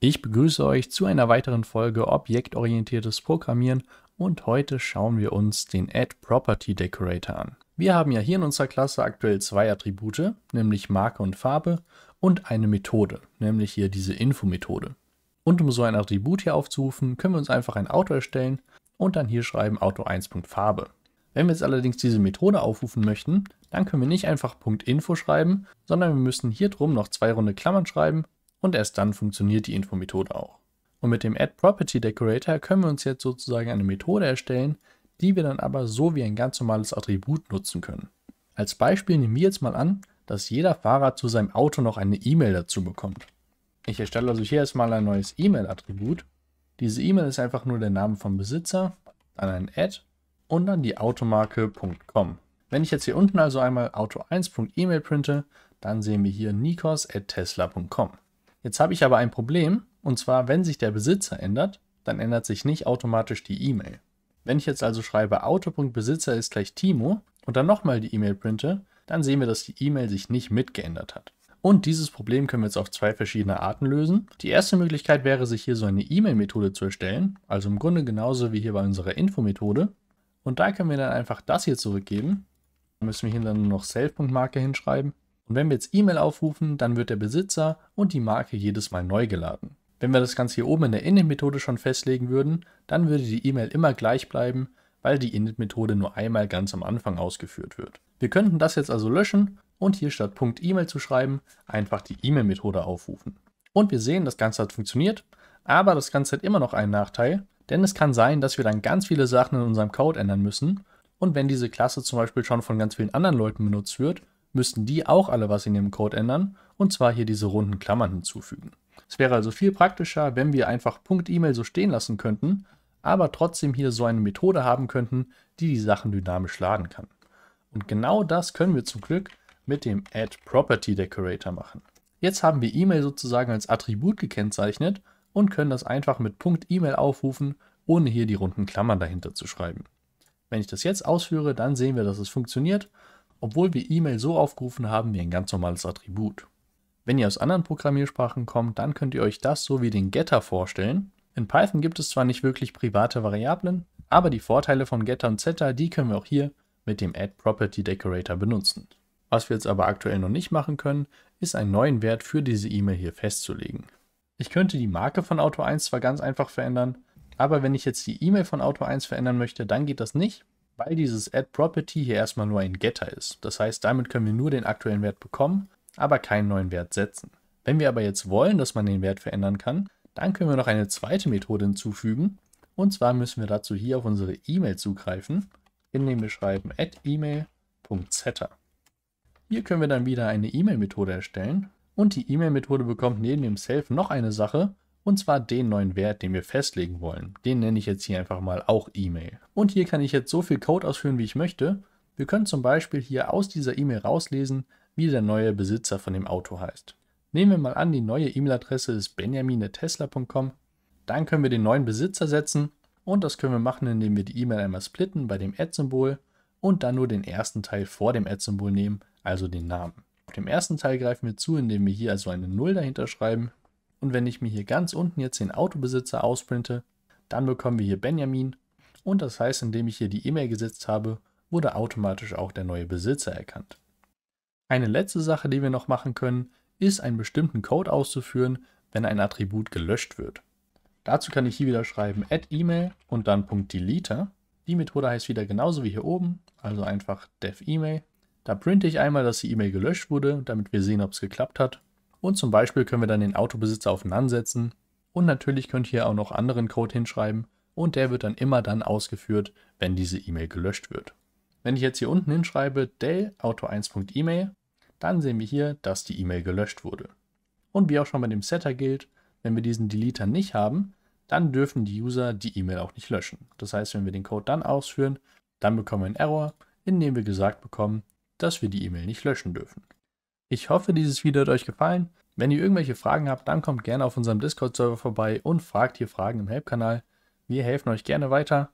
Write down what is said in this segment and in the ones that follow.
Ich begrüße euch zu einer weiteren Folge Objektorientiertes Programmieren und heute schauen wir uns den Add Property Decorator an. Wir haben ja hier in unserer Klasse aktuell zwei Attribute, nämlich Marke und Farbe und eine Methode, nämlich hier diese Info-Methode. Und um so ein Attribut hier aufzurufen, können wir uns einfach ein Auto erstellen und dann hier schreiben Auto1.farbe. Wenn wir jetzt allerdings diese Methode aufrufen möchten, dann können wir nicht einfach .info schreiben, sondern wir müssen hier drum noch zwei runde Klammern schreiben und erst dann funktioniert die Info-Methode auch. Und mit dem Add Property Decorator können wir uns jetzt sozusagen eine Methode erstellen, die wir dann aber so wie ein ganz normales Attribut nutzen können. Als Beispiel nehmen wir jetzt mal an, dass jeder Fahrer zu seinem Auto noch eine E-Mail dazu bekommt. Ich erstelle also hier erstmal ein neues E-Mail-Attribut. Diese E-Mail ist einfach nur der Name vom Besitzer, dann ein Add und dann die Automarke.com. Wenn ich jetzt hier unten also einmal auto1.email printe, dann sehen wir hier nikos@tesla.com. Jetzt habe ich aber ein Problem, und zwar, wenn sich der Besitzer ändert, dann ändert sich nicht automatisch die E-Mail. Wenn ich jetzt also schreibe auto.besitzer ist gleich Timo und dann nochmal die E-Mail printe, dann sehen wir, dass die E-Mail sich nicht mitgeändert hat. Und dieses Problem können wir jetzt auf zwei verschiedene Arten lösen. Die erste Möglichkeit wäre, sich hier so eine E-Mail-Methode zu erstellen, also im Grunde genauso wie hier bei unserer Info-Methode. Und da können wir dann einfach das hier zurückgeben. Da müssen wir hier dann nur noch Self.Marke hinschreiben und wenn wir jetzt E-Mail aufrufen, dann wird der Besitzer und die Marke jedes Mal neu geladen. Wenn wir das Ganze hier oben in der Init-Methode schon festlegen würden, dann würde die E-Mail immer gleich bleiben, weil die Init-Methode nur einmal ganz am Anfang ausgeführt wird. Wir könnten das jetzt also löschen und hier statt .email zu schreiben, einfach die E-Mail-Methode aufrufen. Und wir sehen, das Ganze hat funktioniert, aber das Ganze hat immer noch einen Nachteil, denn es kann sein, dass wir dann ganz viele Sachen in unserem Code ändern müssen und wenn diese Klasse zum Beispiel schon von ganz vielen anderen Leuten benutzt wird, müssten die auch alle was in dem Code ändern, und zwar hier diese runden Klammern hinzufügen. Es wäre also viel praktischer, wenn wir einfach .email so stehen lassen könnten, aber trotzdem hier so eine Methode haben könnten, die die Sachen dynamisch laden kann. Und genau das können wir zum Glück mit dem Add Property Decorator machen. Jetzt haben wir E-Mail sozusagen als Attribut gekennzeichnet und können das einfach mit .email aufrufen, ohne hier die runden Klammern dahinter zu schreiben. Wenn ich das jetzt ausführe, dann sehen wir, dass es funktioniert obwohl wir E-Mail so aufgerufen haben wie ein ganz normales Attribut. Wenn ihr aus anderen Programmiersprachen kommt, dann könnt ihr euch das so wie den Getter vorstellen. In Python gibt es zwar nicht wirklich private Variablen, aber die Vorteile von Getter und Setter, die können wir auch hier mit dem Add Property Decorator benutzen. Was wir jetzt aber aktuell noch nicht machen können, ist einen neuen Wert für diese E-Mail hier festzulegen. Ich könnte die Marke von Auto 1 zwar ganz einfach verändern, aber wenn ich jetzt die E-Mail von Auto 1 verändern möchte, dann geht das nicht, weil dieses addProperty hier erstmal nur ein Getter ist. Das heißt, damit können wir nur den aktuellen Wert bekommen, aber keinen neuen Wert setzen. Wenn wir aber jetzt wollen, dass man den Wert verändern kann, dann können wir noch eine zweite Methode hinzufügen. Und zwar müssen wir dazu hier auf unsere E-Mail zugreifen, indem wir schreiben @email.zeta. Hier können wir dann wieder eine E-Mail-Methode erstellen und die E-Mail-Methode bekommt neben dem Self noch eine Sache, und zwar den neuen Wert, den wir festlegen wollen. Den nenne ich jetzt hier einfach mal auch E-Mail. Und hier kann ich jetzt so viel Code ausführen, wie ich möchte. Wir können zum Beispiel hier aus dieser E-Mail rauslesen, wie der neue Besitzer von dem Auto heißt. Nehmen wir mal an, die neue E-Mail-Adresse ist benjamin.tesla.com. Dann können wir den neuen Besitzer setzen und das können wir machen, indem wir die E-Mail einmal splitten bei dem Ad-Symbol und dann nur den ersten Teil vor dem Ad-Symbol nehmen, also den Namen. Auf dem ersten Teil greifen wir zu, indem wir hier also eine 0 dahinter schreiben und wenn ich mir hier ganz unten jetzt den Autobesitzer ausprinte, dann bekommen wir hier Benjamin. Und das heißt, indem ich hier die E-Mail gesetzt habe, wurde automatisch auch der neue Besitzer erkannt. Eine letzte Sache, die wir noch machen können, ist einen bestimmten Code auszuführen, wenn ein Attribut gelöscht wird. Dazu kann ich hier wieder schreiben add email und dann .deleter. Die Methode heißt wieder genauso wie hier oben, also einfach def email. Da printe ich einmal, dass die E-Mail gelöscht wurde, damit wir sehen, ob es geklappt hat. Und zum Beispiel können wir dann den Autobesitzer auf None setzen. Und natürlich könnt ihr hier auch noch anderen Code hinschreiben. Und der wird dann immer dann ausgeführt, wenn diese E-Mail gelöscht wird. Wenn ich jetzt hier unten hinschreibe del auto1.email, dann sehen wir hier, dass die E-Mail gelöscht wurde. Und wie auch schon bei dem Setter gilt, wenn wir diesen Deleter nicht haben, dann dürfen die User die E-Mail auch nicht löschen. Das heißt, wenn wir den Code dann ausführen, dann bekommen wir einen Error, in dem wir gesagt bekommen, dass wir die E-Mail nicht löschen dürfen. Ich hoffe, dieses Video hat euch gefallen. Wenn ihr irgendwelche Fragen habt, dann kommt gerne auf unserem Discord-Server vorbei und fragt hier Fragen im Help-Kanal. Wir helfen euch gerne weiter.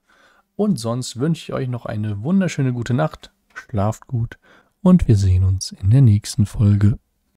Und sonst wünsche ich euch noch eine wunderschöne gute Nacht. Schlaft gut und wir sehen uns in der nächsten Folge.